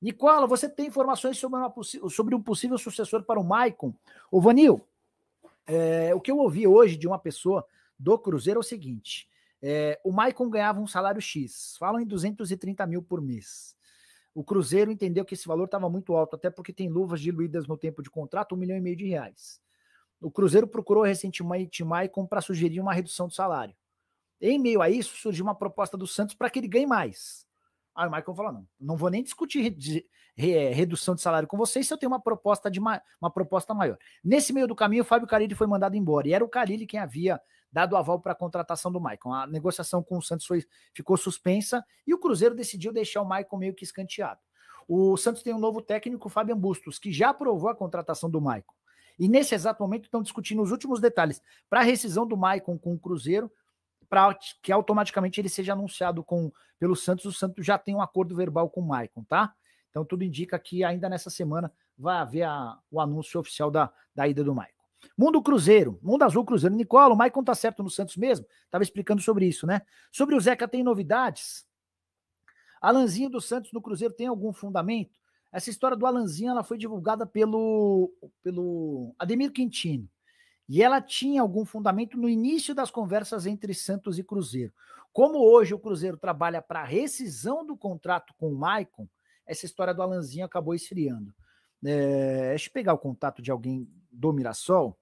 Nicola, você tem informações sobre, sobre um possível sucessor para o Maicon? O Vanil, é, o que eu ouvi hoje de uma pessoa do Cruzeiro é o seguinte: é, o Maicon ganhava um salário X, falam em 230 mil por mês. O Cruzeiro entendeu que esse valor estava muito alto, até porque tem luvas diluídas no tempo de contrato, um milhão e meio de reais. O Cruzeiro procurou recentemente Maicon para sugerir uma redução do salário. Em meio a isso, surgiu uma proposta do Santos para que ele ganhe mais. Aí ah, o Michael fala: não, não vou nem discutir é, redução de salário com vocês se eu tenho uma proposta de ma, uma proposta maior. Nesse meio do caminho, o Fábio Carilli foi mandado embora, e era o Carilli quem havia dado aval para a contratação do Michael. A negociação com o Santos foi, ficou suspensa e o Cruzeiro decidiu deixar o Michael meio que escanteado. O Santos tem um novo técnico, o Fábio Bustos, que já aprovou a contratação do Michael. E nesse exato momento estão discutindo os últimos detalhes para a rescisão do Maicon com o Cruzeiro, para que automaticamente ele seja anunciado com pelo Santos. O Santos já tem um acordo verbal com o Maicon, tá? Então tudo indica que ainda nessa semana vai haver a, o anúncio oficial da, da ida do Maicon. Mundo Cruzeiro, Mundo Azul Cruzeiro. Nicola, o Maicon tá certo no Santos mesmo? Tava explicando sobre isso, né? Sobre o Zeca, tem novidades? Alanzinho do Santos no Cruzeiro tem algum fundamento? Essa história do Alanzinho ela foi divulgada pelo, pelo Ademir Quintino. E ela tinha algum fundamento no início das conversas entre Santos e Cruzeiro. Como hoje o Cruzeiro trabalha para rescisão do contrato com o Maicon, essa história do Alanzinho acabou esfriando. É, deixa eu pegar o contato de alguém do Mirassol